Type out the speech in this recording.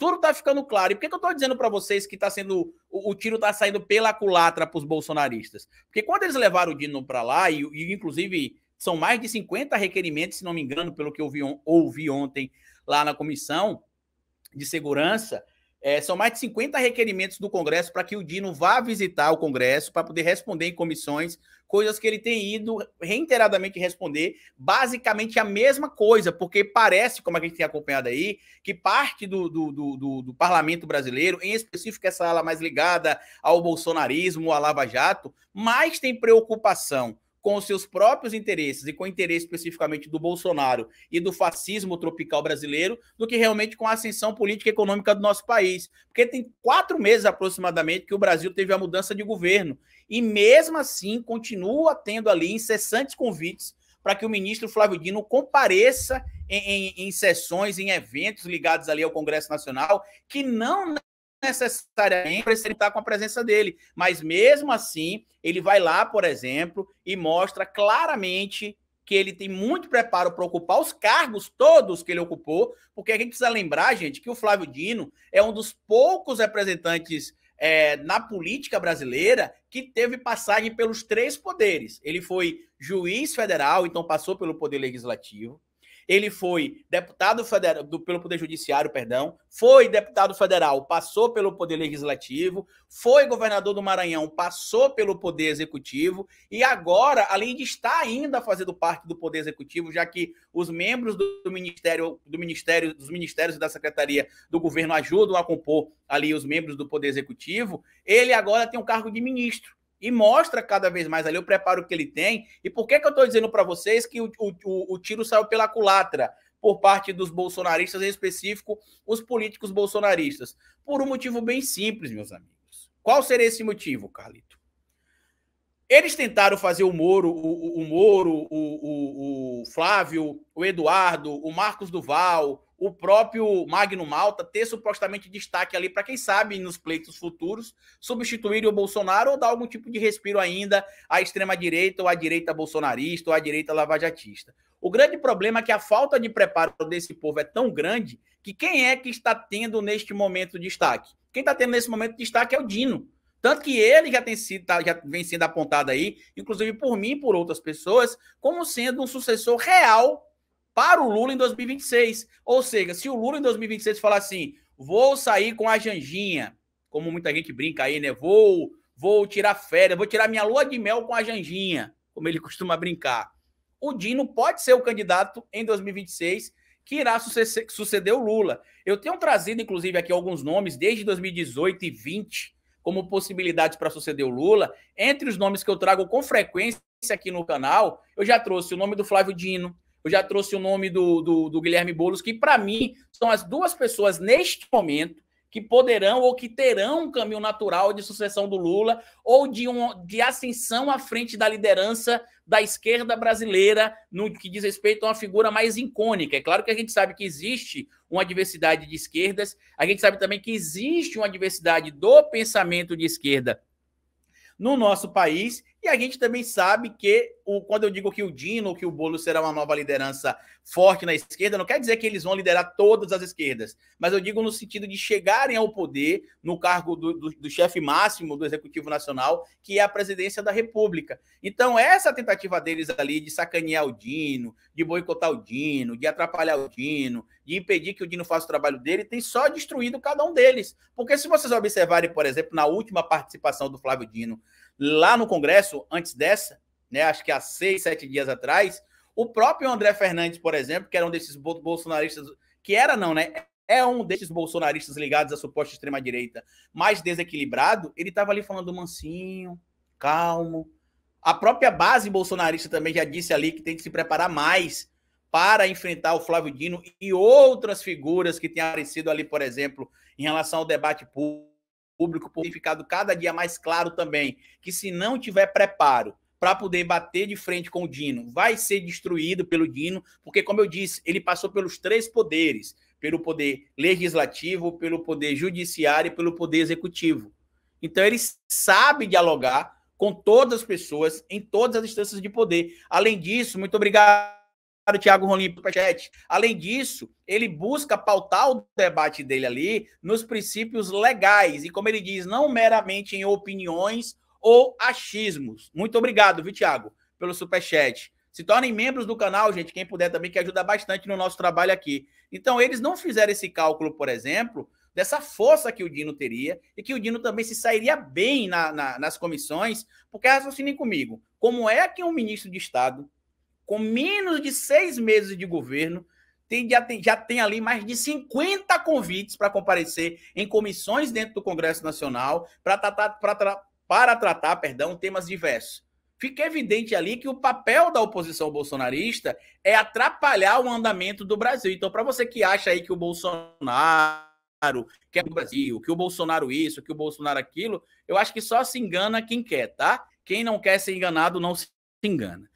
Tudo está ficando claro. E por que, que eu estou dizendo para vocês que tá sendo o, o tiro está saindo pela culatra para os bolsonaristas? Porque quando eles levaram o Dino para lá, e, e, inclusive são mais de 50 requerimentos, se não me engano, pelo que eu vi, ouvi ontem lá na comissão de segurança, é, são mais de 50 requerimentos do Congresso para que o Dino vá visitar o Congresso para poder responder em comissões coisas que ele tem ido reiteradamente responder, basicamente a mesma coisa, porque parece, como a gente tem acompanhado aí, que parte do, do, do, do parlamento brasileiro, em específico essa ala mais ligada ao bolsonarismo, à Lava Jato, mais tem preocupação com os seus próprios interesses e com o interesse especificamente do Bolsonaro e do fascismo tropical brasileiro do que realmente com a ascensão política e econômica do nosso país. Porque tem quatro meses aproximadamente que o Brasil teve a mudança de governo e mesmo assim continua tendo ali incessantes convites para que o ministro Flávio Dino compareça em, em, em sessões, em eventos ligados ali ao Congresso Nacional, que não necessariamente estar com a presença dele, mas mesmo assim, ele vai lá, por exemplo, e mostra claramente que ele tem muito preparo para ocupar os cargos todos que ele ocupou, porque a gente precisa lembrar, gente, que o Flávio Dino é um dos poucos representantes é, na política brasileira que teve passagem pelos três poderes. Ele foi juiz federal, então passou pelo Poder Legislativo. Ele foi deputado federal do, pelo Poder Judiciário, perdão, foi deputado federal, passou pelo Poder Legislativo, foi governador do Maranhão, passou pelo Poder Executivo e agora, além de estar ainda fazendo parte do Poder Executivo, já que os membros do Ministério, do Ministério, dos Ministérios e da Secretaria do Governo ajudam a compor ali os membros do Poder Executivo, ele agora tem um cargo de ministro e mostra cada vez mais ali o preparo que ele tem. E por que, que eu estou dizendo para vocês que o, o, o, tiro saiu pela culatra por parte dos bolsonaristas, em específico os políticos bolsonaristas? Por um motivo bem simples, meus amigos. Qual seria esse motivo, Carlito? Eles tentaram fazer o Moro, o, o Moro, o, o Flávio, o Eduardo, o Marcos Duval, o próprio Magno Malta ter supostamente destaque ali para quem sabe nos pleitos futuros substituir o Bolsonaro ou dar algum tipo de respiro ainda à extrema direita ou à direita bolsonarista ou à direita lavajatista. O grande problema é que a falta de preparo desse povo é tão grande que quem é que está tendo neste momento destaque? Quem está tendo nesse momento destaque é o Dino. Tanto que ele já tem sido, tá, já vem sendo apontado aí, inclusive por mim e por outras pessoas, como sendo um sucessor real para o Lula em 2026. Ou seja, se o Lula em 2026 falar assim, vou sair com a Janjinha, como muita gente brinca aí, né? Vou, vou tirar férias, vou tirar minha lua de mel com a Janjinha, como ele costuma brincar. O Dino pode ser o candidato em 2026 que irá suceder o Lula. Eu tenho trazido, inclusive, aqui alguns nomes desde 2018 e 2020 como possibilidades para suceder o Lula. Entre os nomes que eu trago com frequência aqui no canal, eu já trouxe o nome do Flávio Dino, eu já trouxe o nome do, do, do Guilherme Boulos, que para mim são as duas pessoas neste momento que poderão ou que terão um caminho natural de sucessão do Lula ou de, um, de ascensão à frente da liderança da esquerda brasileira no que diz respeito a uma figura mais icônica. É claro que a gente sabe que existe uma diversidade de esquerdas, a gente sabe também que existe uma diversidade do pensamento de esquerda no nosso país e a gente também sabe que, o, quando eu digo que o Dino, que o Bolo será uma nova liderança forte na esquerda, não quer dizer que eles vão liderar todas as esquerdas, mas eu digo no sentido de chegarem ao poder no cargo do, do, do chefe máximo do Executivo Nacional, que é a presidência da República. Então, essa tentativa deles ali de sacanear o Dino, de boicotar o Dino, de atrapalhar o Dino, de impedir que o Dino faça o trabalho dele, tem só destruído cada um deles. Porque se vocês observarem, por exemplo, na última participação do Flávio Dino lá no Congresso, antes dessa, né, acho que há seis, sete dias atrás, o próprio André Fernandes, por exemplo, que era um desses bolsonaristas, que era não, né? É um desses bolsonaristas ligados à suposta extrema-direita mais desequilibrado, ele estava ali falando mansinho, calmo. A própria base bolsonarista também já disse ali que tem que se preparar mais para enfrentar o Flávio Dino e outras figuras que têm aparecido ali, por exemplo, em relação ao debate público público ter ficado cada dia mais claro também que se não tiver preparo para poder bater de frente com o Dino, vai ser destruído pelo Dino, porque como eu disse, ele passou pelos três poderes, pelo poder legislativo, pelo poder judiciário e pelo poder executivo. Então ele sabe dialogar com todas as pessoas em todas as instâncias de poder. Além disso, muito obrigado o Thiago Rolim para chat. Além disso, ele busca pautar o debate dele ali nos princípios legais e, como ele diz, não meramente em opiniões ou achismos. Muito obrigado, viu, Thiago, pelo superchat. Se tornem membros do canal, gente, quem puder também, que ajuda bastante no nosso trabalho aqui. Então, eles não fizeram esse cálculo, por exemplo, dessa força que o Dino teria e que o Dino também se sairia bem na, na, nas comissões, porque raciocinem comigo, como é que um ministro de Estado com menos de seis meses de governo, tem, já, tem, já tem ali mais de 50 convites para comparecer em comissões dentro do Congresso Nacional para tratar, pra, para tratar perdão, temas diversos. Fica evidente ali que o papel da oposição bolsonarista é atrapalhar o andamento do Brasil. Então, para você que acha aí que o Bolsonaro quer o Brasil, que o Bolsonaro isso, que o Bolsonaro aquilo, eu acho que só se engana quem quer, tá? Quem não quer ser enganado não se engana.